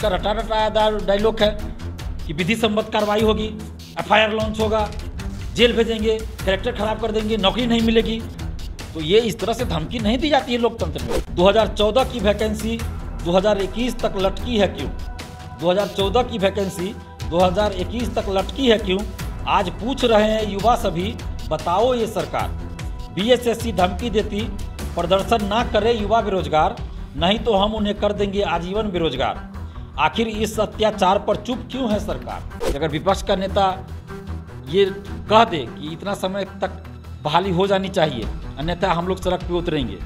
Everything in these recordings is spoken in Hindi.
इनका रटा रटादार डायलॉग है कि विधि सम्मत कार्रवाई होगी एफ लॉन्च होगा जेल भेजेंगे करेक्टर खराब कर देंगे नौकरी नहीं मिलेगी तो ये इस तरह से धमकी नहीं दी जाती है लोकतंत्र में 2014 की वैकेंसी 2021 तक लटकी है क्यों 2014 की वैकेंसी 2021 तक लटकी है क्यों आज पूछ रहे हैं युवा सभी बताओ ये सरकार बीएसएससी धमकी देती प्रदर्शन ना करे युवा बेरोजगार नहीं तो हम उन्हें कर देंगे आजीवन बेरोजगार आखिर इस अत्याचार पर चुप क्यों है सरकार अगर विपक्ष का नेता ये कह दे कि इतना समय तक बहाली हो जानी चाहिए अन्यथा हम लोग सड़क पे उतरेंगे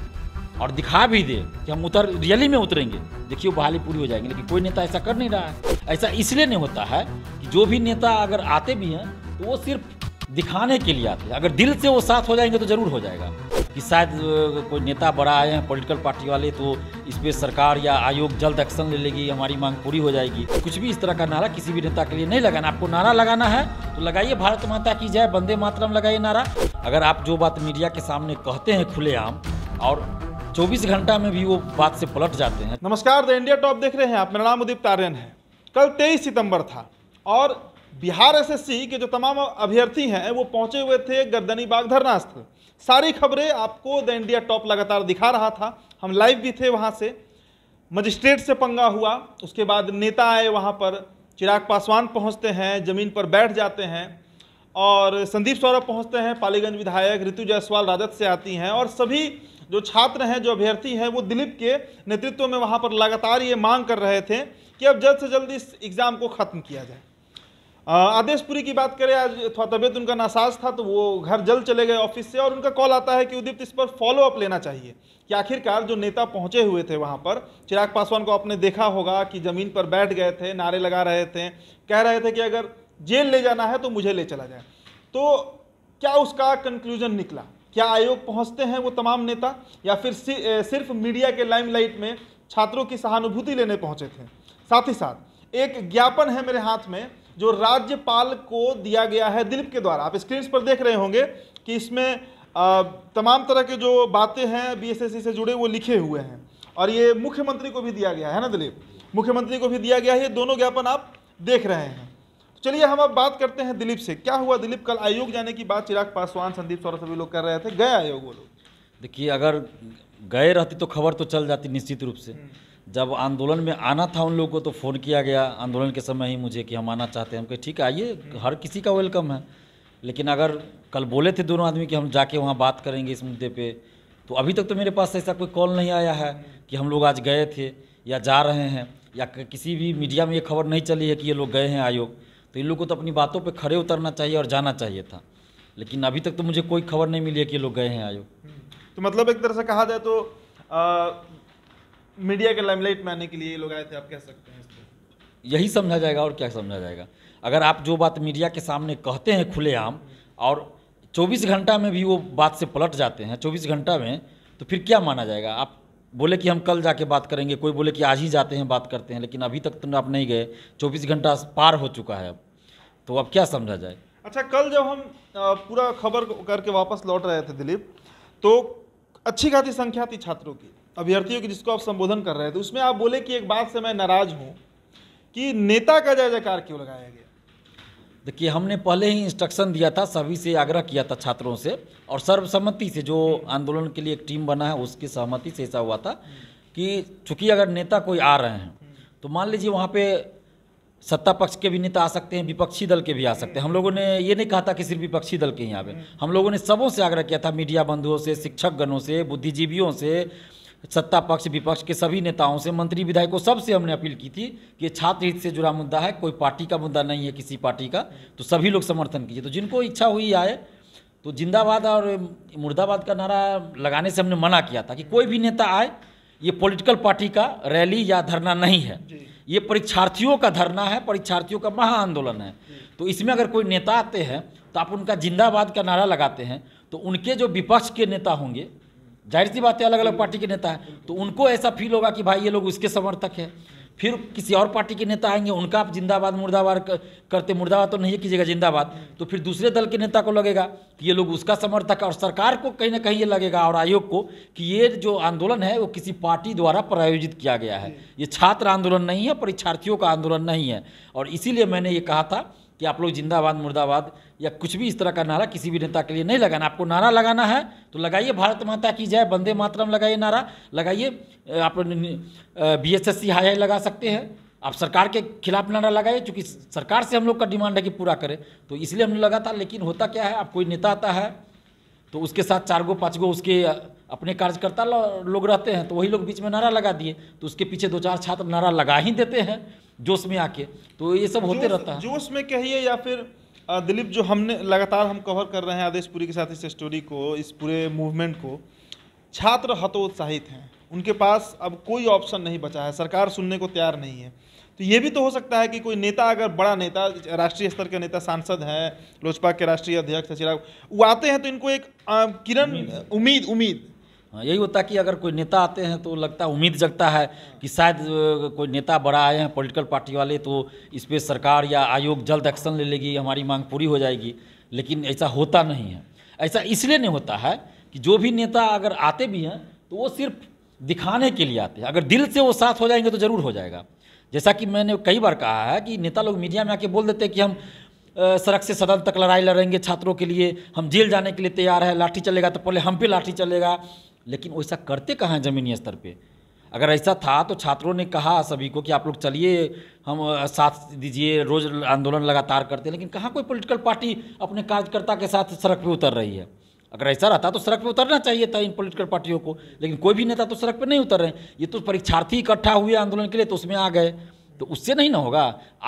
और दिखा भी दे कि हम उतर रियली में उतरेंगे देखिए बहाली पूरी हो जाएगी लेकिन कोई नेता ऐसा कर नहीं रहा है ऐसा इसलिए नहीं होता है कि जो भी नेता अगर आते भी हैं तो वो सिर्फ दिखाने के लिए आते हैं अगर दिल से वो साथ हो जाएंगे तो जरूर हो जाएगा कि शायद कोई नेता बड़ा आए हैं पॉलिटिकल पार्टी वाले तो इस पर सरकार या आयोग जल्द एक्शन ले लेगी हमारी मांग पूरी हो जाएगी कुछ भी इस तरह का नारा किसी भी नेता के लिए नहीं लगाना आपको नारा लगाना है तो लगाइए भारत माता की जय बंदे मातरम लगाइए नारा अगर आप जो बात मीडिया के सामने कहते हैं खुलेआम और 24 घंटा में भी वो बात से पलट जाते हैं नमस्कार द इंडिया टॉप देख रहे हैं आप मेरा नाम उदीप तारेन है कल 23 सितंबर था और बिहार एसएससी के जो तमाम अभ्यर्थी हैं वो पहुंचे हुए थे गर्दनी बाग धरना स्थल सारी खबरें आपको द इंडिया टॉप लगातार दिखा रहा था हम लाइव भी थे वहाँ से मजिस्ट्रेट से पंगा हुआ उसके बाद नेता आए वहाँ पर चिराग पासवान पहुँचते हैं ज़मीन पर बैठ जाते हैं और संदीप सौरभ पहुँचते हैं पालीगंज विधायक ऋतु जायसवाल राजद से आती हैं और सभी जो छात्र हैं जो अभ्यर्थी हैं वो दिलीप के नेतृत्व में वहाँ पर लगातार ये मांग कर रहे थे कि अब जल्द से जल्द इस एग्ज़ाम को ख़त्म किया जाए आदेशपुरी की बात करें आज थोड़ा तबीयत उनका नासाज था तो वो घर जल्द चले गए ऑफिस से और उनका कॉल आता है कि उदित इस पर फॉलो अप लेना चाहिए कि आखिरकार जो नेता पहुंचे हुए थे वहां पर चिराग पासवान को आपने देखा होगा कि ज़मीन पर बैठ गए थे नारे लगा रहे थे कह रहे थे कि अगर जेल ले जाना है तो मुझे ले चला जाए तो क्या उसका कंक्लूजन निकला क्या आयोग पहुंचते हैं वो तमाम नेता या फिर सिर्फ मीडिया के लाइमलाइट में छात्रों की सहानुभूति लेने पहुंचे थे साथ ही साथ एक ज्ञापन है मेरे हाथ में जो राज्यपाल को दिया गया है दिलीप के द्वारा आप स्क्रीन पर देख रहे होंगे कि इसमें तमाम तरह के जो बातें हैं बीएसएससी से जुड़े वो लिखे हुए हैं और ये मुख्यमंत्री को भी दिया गया है ना दिलीप मुख्यमंत्री को भी दिया गया है ये दोनों ज्ञापन आप देख रहे हैं चलिए हम अब बात करते हैं दिलीप से क्या हुआ दिलीप कल आयोग जाने की बात चिराग पासवान संदीप सौरभ सभी लोग कर रहे थे गए आयोग वो लोग देखिए अगर गए रहती तो खबर तो चल जाती निश्चित रूप से हम्म। जब आंदोलन में आना था उन लोगों को तो फ़ोन किया गया आंदोलन के समय ही मुझे कि हम आना चाहते हैं हम कहे ठीक है आइए हर किसी का वेलकम है लेकिन अगर कल बोले थे दोनों आदमी कि हम जाके वहाँ बात करेंगे इस मुद्दे पे तो अभी तक तो मेरे पास ऐसा कोई कॉल नहीं आया है कि हम लोग आज गए थे या जा रहे हैं या किसी भी मीडिया में ये खबर नहीं चली है कि ये लोग गए हैं आयोग तो इन लोग को तो अपनी बातों पर खड़े उतरना चाहिए और जाना चाहिए था लेकिन अभी तक तो मुझे कोई खबर नहीं मिली है कि ये लोग गए हैं आयोग तो मतलब एक तरह से कहा जाए तो मीडिया के लाइमलाइट में आने के लिए ये लोग आए थे आप कह सकते हैं यही समझा जाएगा और क्या समझा जाएगा अगर आप जो बात मीडिया के सामने कहते हैं खुलेआम और 24 घंटा में भी वो बात से पलट जाते हैं 24 घंटा में तो फिर क्या माना जाएगा आप बोले कि हम कल जाके बात करेंगे कोई बोले कि आज ही जाते हैं बात करते हैं लेकिन अभी तक तो आप नहीं गए चौबीस घंटा पार हो चुका है अब तो अब क्या समझा जाए अच्छा कल जब हम पूरा खबर करके वापस लौट रहे थे दिलीप तो अच्छी खासी संख्या थी छात्रों की अभ्यर्थियों की जिसको आप संबोधन कर रहे थे तो उसमें आप बोले कि एक बात से मैं नाराज हूँ कि नेता का जय जयकार क्यों लगाया गया देखिए हमने पहले ही इंस्ट्रक्शन दिया था सभी से आग्रह किया था छात्रों से और सर्वसम्मति से जो आंदोलन के लिए एक टीम बना है उसकी सहमति से ऐसा हुआ था कि चूंकि अगर नेता कोई आ रहे हैं तो मान लीजिए वहाँ पे सत्ता पक्ष के भी नेता आ सकते हैं विपक्षी दल के भी आ सकते हैं हम लोगों ने ये नहीं कहा था कि सिर्फ विपक्षी दल के ही आवे हम लोगों ने सबों से आग्रह किया था मीडिया बंधुओं से शिक्षक गणों से बुद्धिजीवियों से सत्ता पक्ष विपक्ष के सभी नेताओं से मंत्री विधायकों सबसे हमने अपील की थी कि छात्र हित से जुड़ा मुद्दा है कोई पार्टी का मुद्दा नहीं है किसी पार्टी का तो सभी लोग समर्थन कीजिए तो जिनको इच्छा हुई आए तो जिंदाबाद और मुर्दाबाद का नारा लगाने से हमने मना किया था कि कोई भी नेता आए ये पॉलिटिकल पार्टी का रैली या धरना नहीं है ये परीक्षार्थियों का धरना है परीक्षार्थियों का महा आंदोलन है तो इसमें अगर कोई नेता आते हैं तो आप उनका जिंदाबाद का नारा लगाते हैं तो उनके जो विपक्ष के नेता होंगे जाहिर सी बात है अलग अलग पार्टी के नेता है तो उनको ऐसा फील होगा कि भाई ये लोग उसके समर्थक है फिर किसी और पार्टी के नेता आएंगे उनका आप जिंदाबाद मुर्दाबाद करते मुर्दाबाद तो नहीं कीजिएगा जिंदाबाद तो फिर दूसरे दल के नेता को लगेगा कि ये लोग उसका समर्थक और सरकार को कहीं ना कहीं ये लगेगा और आयोग को कि ये जो आंदोलन है वो किसी पार्टी द्वारा प्रायोजित किया गया है ये छात्र आंदोलन नहीं है परीक्षार्थियों का आंदोलन नहीं है और इसीलिए मैंने ये कहा था कि आप लोग जिंदाबाद मुर्दाबाद या कुछ भी इस तरह का नारा किसी भी नेता के लिए नहीं लगाना आपको नारा लगाना है तो लगाइए भारत माता की जय वंदे मातरम लगाइए नारा लगाइए आप बी एस एस सी हाई हाई लगा सकते हैं आप सरकार के खिलाफ नारा लगाइए चूँकि सरकार से हम लोग का डिमांड है कि पूरा करें तो इसलिए हमने लगा था लेकिन होता क्या है आप कोई नेता आता है तो उसके साथ चार गो पाँच गो उसके अपने कार्यकर्ता लोग रहते हैं तो वही लोग बीच में नारा लगा दिए तो उसके पीछे दो चार छात्र नारा लगा ही देते हैं जोश में आके तो ये सब होते रहता है जोश में कहिए या फिर दिलीप जो हमने लगातार हम कवर कर रहे हैं आदेश पुरी के साथ इस स्टोरी को इस पूरे मूवमेंट को छात्र हतोत्साहित हैं उनके पास अब कोई ऑप्शन नहीं बचा है सरकार सुनने को तैयार नहीं है तो ये भी तो हो सकता है कि कोई नेता अगर बड़ा नेता राष्ट्रीय स्तर के नेता सांसद हैं लोजपा के राष्ट्रीय अध्यक्ष चिराग वो आते हैं तो इनको एक किरण हम्म। उम्मीद उम्मीद हाँ, यही होता है कि अगर कोई नेता आते हैं तो लगता है उम्मीद जगता है कि शायद कोई नेता बड़ा आए हैं पॉलिटिकल पार्टी वाले तो इस पर सरकार या आयोग जल्द एक्शन ले लेगी हमारी मांग पूरी हो जाएगी लेकिन ऐसा होता नहीं है ऐसा इसलिए नहीं होता है कि जो भी नेता अगर आते भी हैं तो वो सिर्फ दिखाने के लिए आते हैं अगर दिल से वो साथ हो जाएंगे तो ज़रूर हो जाएगा जैसा कि मैंने कई बार कहा है कि नेता लोग मीडिया में आके बोल देते हैं कि हम सड़क से सदन तक लड़ाई लड़ेंगे छात्रों के लिए हम जेल जाने के लिए तैयार है लाठी चलेगा तो पहले हम पे लाठी चलेगा लेकिन वैसा करते कहाँ ज़मीनी स्तर पे अगर ऐसा था तो छात्रों ने कहा सभी को कि आप लोग चलिए हम साथ दीजिए रोज़ आंदोलन लगातार करते लेकिन कहाँ कोई पॉलिटिकल पार्टी अपने कार्यकर्ता के साथ सड़क पर उतर रही है अगर ऐसा रहता तो सड़क पर उतरना चाहिए था इन पॉलिटिकल पार्टियों को लेकिन कोई भी नेता तो सड़क पर नहीं उतर रहे ये तो परीक्षार्थी इकट्ठा हुए आंदोलन के लिए तो उसमें आ गए तो उससे नहीं ना होगा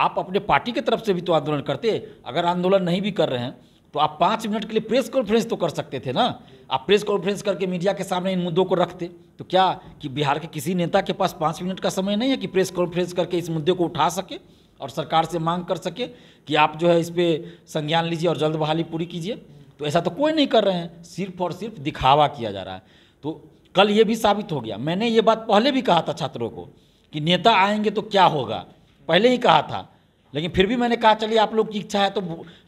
आप अपने पार्टी की तरफ से भी तो आंदोलन करते अगर आंदोलन नहीं भी कर रहे हैं तो आप पाँच मिनट के लिए प्रेस कॉन्फ्रेंस तो कर सकते थे ना आप प्रेस कॉन्फ्रेंस करके मीडिया के सामने इन मुद्दों को रखते तो क्या कि बिहार के किसी नेता के पास पाँच मिनट का समय नहीं है कि प्रेस कॉन्फ्रेंस करके इस मुद्दे को उठा सके और सरकार से मांग कर सके कि आप जो है इस पर संज्ञान लीजिए और जल्द बहाली पूरी कीजिए तो ऐसा तो कोई नहीं कर रहे हैं सिर्फ और सिर्फ दिखावा किया जा रहा है तो कल ये भी साबित हो गया मैंने ये बात पहले भी कहा था छात्रों को कि नेता आएंगे तो क्या होगा पहले ही कहा था लेकिन फिर भी मैंने कहा चलिए आप लोग की इच्छा है तो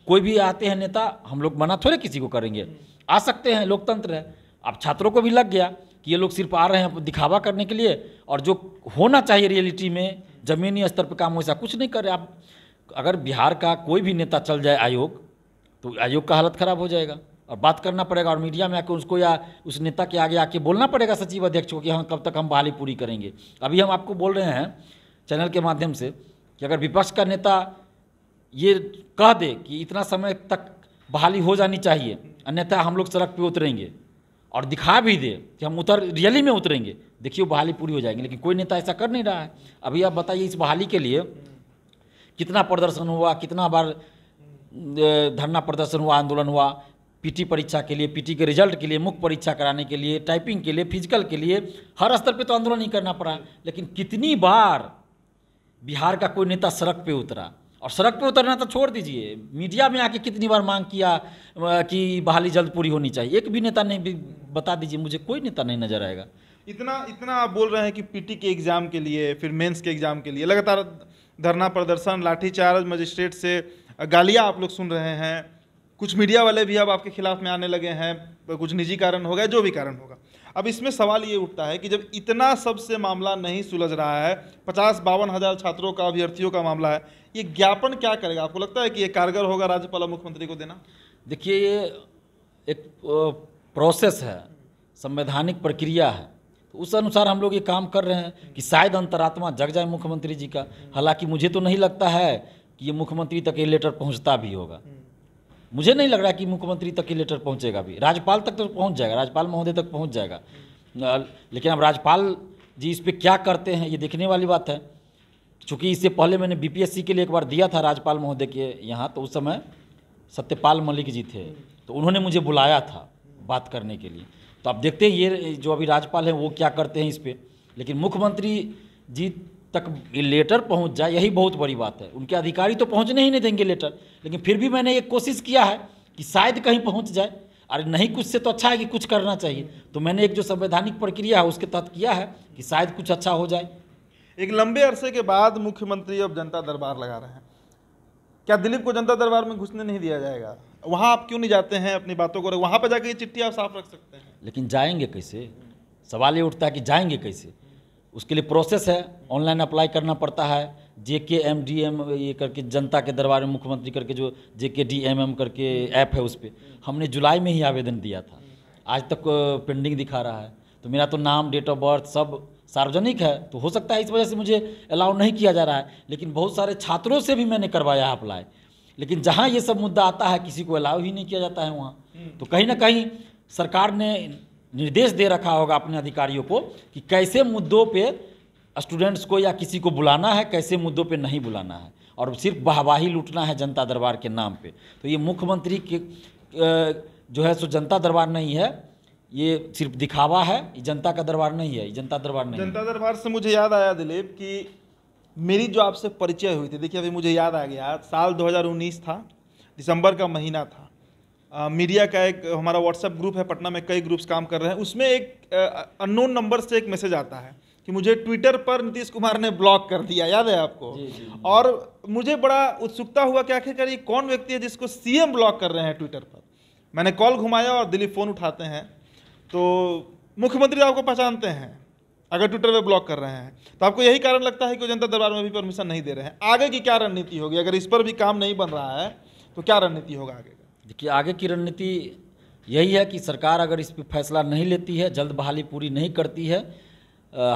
कोई भी आते हैं नेता हम लोग मना थोड़े किसी को करेंगे आ सकते हैं लोकतंत्र है अब छात्रों को भी लग गया कि ये लोग सिर्फ आ रहे हैं दिखावा करने के लिए और जो होना चाहिए रियलिटी में जमीनी स्तर पर काम वैसा कुछ नहीं कर रहे आप अगर बिहार का कोई भी नेता चल जाए आयोग तो आयोग का हालत खराब हो जाएगा और बात करना पड़ेगा और मीडिया में आकर उसको या उस नेता के आगे आके बोलना पड़ेगा सचिव अध्यक्ष को कि हम हाँ, कब तक हम बहाली पूरी करेंगे अभी हम आपको बोल रहे हैं चैनल के माध्यम से कि अगर विपक्ष का नेता ये कह दे कि इतना समय तक बहाली हो जानी चाहिए अन्यथा हम लोग सड़क पे उतरेंगे और दिखा भी दे कि हम उतर रियली में उतरेंगे देखिए बहाली पूरी हो जाएगी लेकिन कोई नेता ऐसा कर नहीं रहा है अभी आप बताइए इस बहाली के लिए कितना प्रदर्शन हुआ कितना बार धरना प्रदर्शन हुआ आंदोलन हुआ पीटी परीक्षा के लिए पीटी के रिजल्ट के लिए मुख्य परीक्षा कराने के लिए टाइपिंग के लिए फिजिकल के लिए हर स्तर पे तो आंदोलन ही करना पड़ा लेकिन कितनी बार बिहार का कोई नेता सड़क पे उतरा और सड़क पे उतरना तो छोड़ दीजिए मीडिया में आके कितनी बार मांग किया कि बहाली जल्द पूरी होनी चाहिए एक भी नेता नहीं भी बता दीजिए मुझे कोई नेता नहीं नजर आएगा इतना इतना आप बोल रहे हैं कि पीटी के एग्ज़ाम के लिए फिर मेंस के एग्ज़ाम के लिए लगातार धरना प्रदर्शन लाठीचार्ज मजिस्ट्रेट से गालियाँ आप लोग सुन रहे हैं कुछ मीडिया वाले भी अब आपके खिलाफ में आने लगे हैं कुछ निजी कारण होगा जो भी कारण होगा अब इसमें सवाल ये उठता है कि जब इतना सबसे मामला नहीं सुलझ रहा है पचास बावन हज़ार छात्रों का अभ्यर्थियों का मामला है ये ज्ञापन क्या करेगा आपको लगता है कि ये कारगर होगा राज्यपाल और मुख्यमंत्री को देना देखिए ये एक प्रोसेस है संवैधानिक प्रक्रिया है तो उस अनुसार हम लोग ये काम कर रहे हैं कि शायद अंतरात्मा जग जाए मुख्यमंत्री जी का हालांकि मुझे तो नहीं लगता है कि ये मुख्यमंत्री तक ये लेटर पहुंचता भी होगा मुझे नहीं लग रहा कि मुख्यमंत्री तक ये लेटर पहुंचेगा भी राज्यपाल तक तो पहुंच जाएगा राज्यपाल महोदय तक पहुंच जाएगा लेकिन अब राज्यपाल जी इस पर क्या करते हैं ये देखने वाली बात है चूँकि इससे पहले मैंने बी के लिए एक बार दिया था राज्यपाल महोदय के यहाँ तो उस समय सत्यपाल मलिक जी थे तो उन्होंने मुझे बुलाया था बात करने के लिए तो आप देखते हैं ये जो अभी राज्यपाल हैं वो क्या करते हैं इस पर लेकिन मुख्यमंत्री जी तक लेटर पहुंच जाए यही बहुत बड़ी बात है उनके अधिकारी तो पहुंचने ही नहीं देंगे लेटर लेकिन फिर भी मैंने ये कोशिश किया है कि शायद कहीं पहुंच जाए अरे नहीं कुछ से तो अच्छा है कि कुछ करना चाहिए तो मैंने एक जो संवैधानिक प्रक्रिया है उसके तहत किया है कि शायद कुछ अच्छा हो जाए एक लंबे अरसे के बाद मुख्यमंत्री अब जनता दरबार लगा रहे हैं क्या दिलीप को जनता दरबार में घुसने नहीं दिया जाएगा वहाँ आप क्यों नहीं जाते हैं अपनी बातों को वहाँ पर जाकर ये चिट्ठी आप साफ रख सकते हैं लेकिन जाएंगे कैसे सवाल ये उठता है कि जाएंगे कैसे उसके लिए प्रोसेस है ऑनलाइन अप्लाई करना पड़ता है जे के एम डी एम ये करके जनता के दरबार में मुख्यमंत्री करके जो J K D M M करके ऐप है उस पर हमने जुलाई में ही आवेदन दिया था आज तक पेंडिंग दिखा रहा है तो मेरा तो नाम डेट ऑफ बर्थ सब सार्वजनिक है तो हो सकता है इस वजह से मुझे अलाउ नहीं किया जा रहा है लेकिन बहुत सारे छात्रों से भी मैंने करवाया अप्लाई लेकिन जहाँ ये सब मुद्दा आता है किसी को अलाउ ही नहीं किया जाता है वहाँ हम्म। तो कहीं ना कहीं सरकार ने निर्देश दे रखा होगा अपने अधिकारियों को कि कैसे मुद्दों पे स्टूडेंट्स को या किसी को बुलाना है कैसे मुद्दों पे नहीं बुलाना है और सिर्फ वाहवाही लूटना है जनता दरबार के नाम पे तो ये मुख्यमंत्री के जो है सो जनता दरबार नहीं है ये सिर्फ दिखावा है ये जनता का दरबार नहीं है ये जनता दरबार नहीं जनता दरबार से मुझे याद आया दिलीप कि मेरी जो आपसे परिचय हुई थी देखिए अभी मुझे याद आ गया साल दो था दिसंबर का महीना था मीडिया का एक हमारा व्हाट्सएप ग्रुप है पटना में कई ग्रुप्स काम कर रहे हैं उसमें एक अननोन नंबर से एक मैसेज आता है कि मुझे ट्विटर पर नीतीश कुमार ने ब्लॉक कर दिया याद है आपको जी, जी, जी. और मुझे बड़ा उत्सुकता हुआ कि आखिरकार ये कौन व्यक्ति है जिसको सीएम ब्लॉक कर रहे हैं ट्विटर पर मैंने कॉल घुमाया और दिलीप फ़ोन उठाते हैं तो मुख्यमंत्री आपको पहचानते हैं अगर ट्विटर पे ब्लॉक कर रहे हैं तो आपको यही कारण लगता है कि जनता दरबार में भी परमिशन नहीं दे रहे हैं आगे की क्या रणनीति होगी अगर इस पर भी काम नहीं बन रहा है तो क्या रणनीति होगा आगे कि आगे की रणनीति यही है कि सरकार अगर इस पर फैसला नहीं लेती है जल्द बहाली पूरी नहीं करती है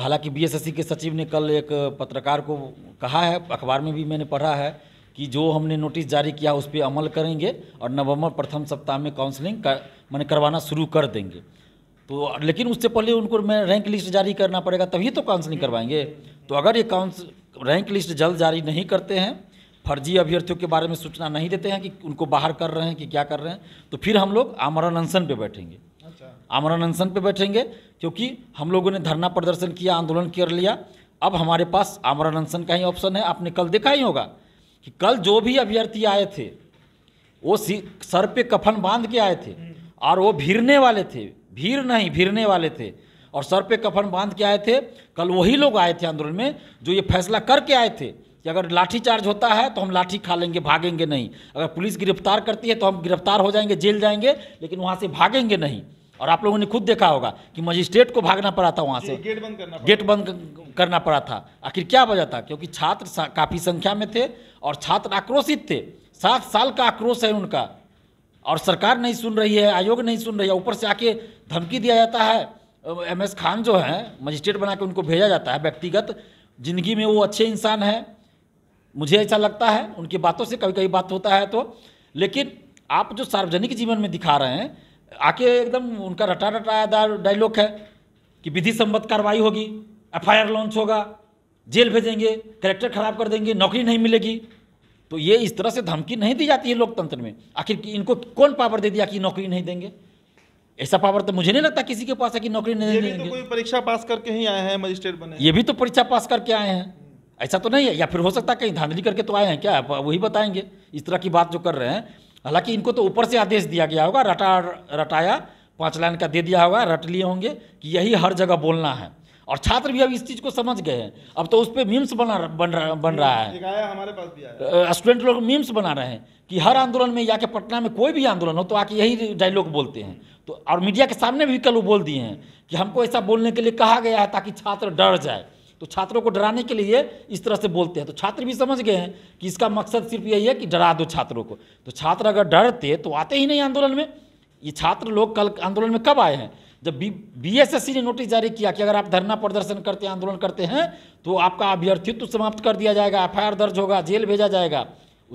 हालांकि बीएसएससी के सचिव ने कल एक पत्रकार को कहा है अखबार में भी मैंने पढ़ा है कि जो हमने नोटिस जारी किया उस पर अमल करेंगे और नवंबर प्रथम सप्ताह में काउंसलिंग का मैंने करवाना शुरू कर देंगे तो लेकिन उससे पहले उनको मैं रैंक लिस्ट जारी करना पड़ेगा तभी तो काउंसलिंग करवाएंगे तो अगर ये काउंस रैंक लिस्ट जल्द जारी नहीं करते हैं फर्जी अभ्यर्थियों के बारे में सूचना नहीं देते हैं कि उनको बाहर कर रहे हैं कि क्या कर रहे हैं तो फिर हम लोग आमरण अनशन पे बैठेंगे अच्छा आमरण अनशन पे बैठेंगे क्योंकि हम लोगों ने धरना प्रदर्शन किया आंदोलन कर लिया अब हमारे पास आमरण अनशन का ही ऑप्शन है आपने कल देखा ही होगा कि कल जो भी अभ्यर्थी आए थे वो सर पे कफन बांध के आए थे हम्म। और वो भीरने वाले थे भीर नहीं भीरने वाले थे और सर पे कफन बांध के आए थे कल वही लोग आए थे आंदोलन में जो ये फैसला करके आए थे कि अगर लाठी चार्ज होता है तो हम लाठी खा लेंगे भागेंगे नहीं अगर पुलिस गिरफ्तार करती है तो हम गिरफ्तार हो जाएंगे जेल जाएंगे लेकिन वहाँ से भागेंगे नहीं और आप लोगों ने खुद देखा होगा कि मजिस्ट्रेट को भागना पड़ा था वहाँ से गेट बंद करना गेट बंद करना पड़ा था आखिर क्या वजह था क्योंकि छात्र काफ़ी संख्या में थे और छात्र आक्रोशित थे सात साल का आक्रोश है उनका और सरकार नहीं सुन रही है आयोग नहीं सुन रही है ऊपर से आके धमकी दिया जाता है एम एस खान जो है मजिस्ट्रेट बना के उनको भेजा जाता है व्यक्तिगत जिंदगी में वो अच्छे इंसान हैं मुझे ऐसा लगता है उनकी बातों से कभी कभी बात होता है तो लेकिन आप जो सार्वजनिक जीवन में दिखा रहे हैं आके एकदम उनका रटा रटायादार डायलॉग है कि विधि सम्मत कार्रवाई होगी एफ लॉन्च होगा जेल भेजेंगे करेक्टर खराब कर देंगे नौकरी नहीं मिलेगी तो ये इस तरह से धमकी नहीं दी जाती है लोकतंत्र में आखिर इनको कौन पावर दे दिया कि नौकरी नहीं देंगे ऐसा पावर तो मुझे नहीं लगता किसी के पास है कि नौकरी नहीं, देंगे तो कोई परीक्षा पास करके ही आए हैं मजिस्ट्रेट बने ये भी तो परीक्षा पास करके आए हैं ऐसा तो नहीं है या फिर हो सकता है कहीं धांधली करके तो आए हैं क्या वही बताएंगे इस तरह की बात जो कर रहे हैं हालांकि इनको तो ऊपर से आदेश दिया गया होगा रटा रटाया पाँच लाइन का दे दिया होगा रट लिए होंगे कि यही हर जगह बोलना है और छात्र भी अब इस चीज़ को समझ गए हैं अब तो उस पर मीम्स बना बन रहा बन रहा है हमारे पास भी स्टूडेंट लोग मीम्स बना रहे हैं कि हर आंदोलन में या के पटना में कोई भी आंदोलन हो तो आके यही डायलॉग बोलते हैं तो और मीडिया के सामने भी कल वो बोल दिए हैं कि हमको ऐसा बोलने के लिए कहा गया है ताकि छात्र डर जाए तो छात्रों को डराने के लिए इस तरह से बोलते हैं तो छात्र भी समझ गए हैं कि इसका मकसद सिर्फ यही है कि डरा दो छात्रों को तो छात्र अगर डरते तो आते ही नहीं आंदोलन में ये छात्र लोग कल आंदोलन में कब आए हैं जब बी बी ने नोटिस जारी किया कि अगर आप धरना प्रदर्शन करते आंदोलन करते हैं तो आपका अभ्यर्थित्व समाप्त कर दिया जाएगा एफ दर्ज होगा जेल भेजा जाएगा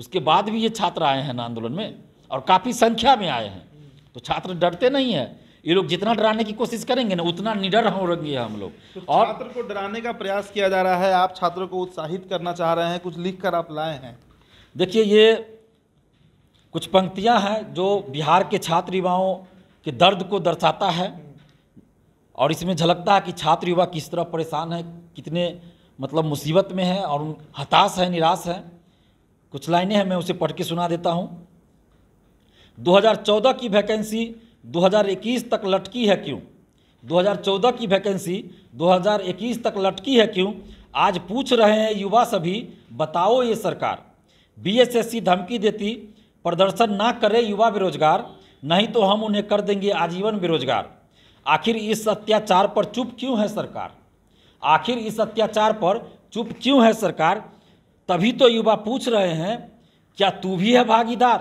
उसके बाद भी ये छात्र आए हैं आंदोलन में और काफ़ी संख्या में आए हैं तो छात्र डरते नहीं हैं ये लोग जितना डराने की कोशिश करेंगे ना उतना निडर होंगे हम लोग तो और छात्र को डराने का प्रयास किया जा रहा है आप छात्रों को उत्साहित करना चाह रहे हैं कुछ लिख कर आप लाए हैं देखिए ये कुछ पंक्तियां हैं जो बिहार के छात्र युवाओं के दर्द को दर्शाता है और इसमें झलकता है कि छात्र युवा किस तरह परेशान है कितने मतलब मुसीबत में है और हताश है निराश है कुछ लाइनें हैं मैं उसे पढ़ के सुना देता हूँ दो की वैकेंसी 2021 तक लटकी है क्यों 2014 की वैकेंसी 2021 तक लटकी है क्यों आज पूछ रहे हैं युवा सभी बताओ ये सरकार बीएसएससी धमकी देती प्रदर्शन ना करे युवा बेरोजगार नहीं तो हम उन्हें कर देंगे आजीवन बेरोजगार आखिर इस अत्याचार पर चुप क्यों है सरकार आखिर इस अत्याचार पर चुप क्यों है सरकार तभी तो युवा पूछ रहे हैं क्या तू भी है भागीदार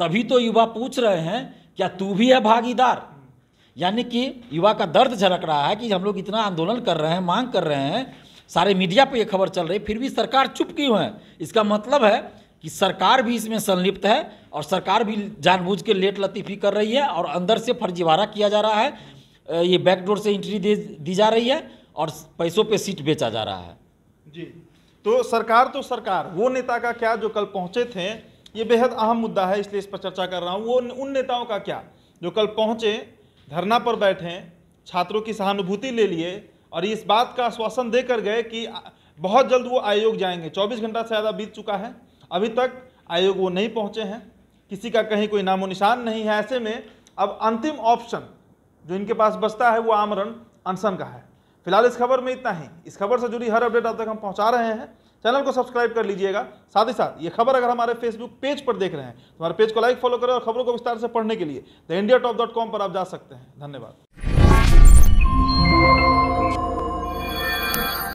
तभी तो युवा पूछ रहे हैं क्या तू भी है भागीदार यानी कि युवा का दर्द झलक रहा है कि हम लोग इतना आंदोलन कर रहे हैं मांग कर रहे हैं सारे मीडिया पर यह खबर चल रही है फिर भी सरकार चुप क्यों है इसका मतलब है कि सरकार भी इसमें संलिप्त है और सरकार भी जानबूझ के लेट लतीफ़ी कर रही है और अंदर से फर्जीवाड़ा किया जा रहा है ये बैकडोर से एंट्री दे दी जा रही है और पैसों पे सीट बेचा जा रहा है जी तो सरकार तो सरकार वो नेता का क्या जो कल पहुंचे थे ये बेहद अहम मुद्दा है इसलिए इस पर चर्चा कर रहा हूँ वो उन नेताओं का क्या जो कल पहुँचे धरना पर बैठे छात्रों की सहानुभूति ले लिए और इस बात का आश्वासन देकर गए कि बहुत जल्द वो आयोग जाएंगे 24 घंटा से ज़्यादा बीत चुका है अभी तक आयोग वो नहीं पहुँचे हैं किसी का कहीं कोई नामो निशान नहीं है ऐसे में अब अंतिम ऑप्शन जो इनके पास बचता है वो आमरण अनशन का है फिलहाल इस खबर में इतना ही इस खबर से जुड़ी हर अपडेट अब तक हम पहुँचा रहे हैं चैनल को सब्सक्राइब कर लीजिएगा साथ ही साथ ये खबर अगर हमारे फेसबुक पेज पर देख रहे हैं तो हमारे पेज को लाइक फॉलो करें और खबरों को विस्तार से पढ़ने के लिए the India top dot com पर आप जा सकते हैं धन्यवाद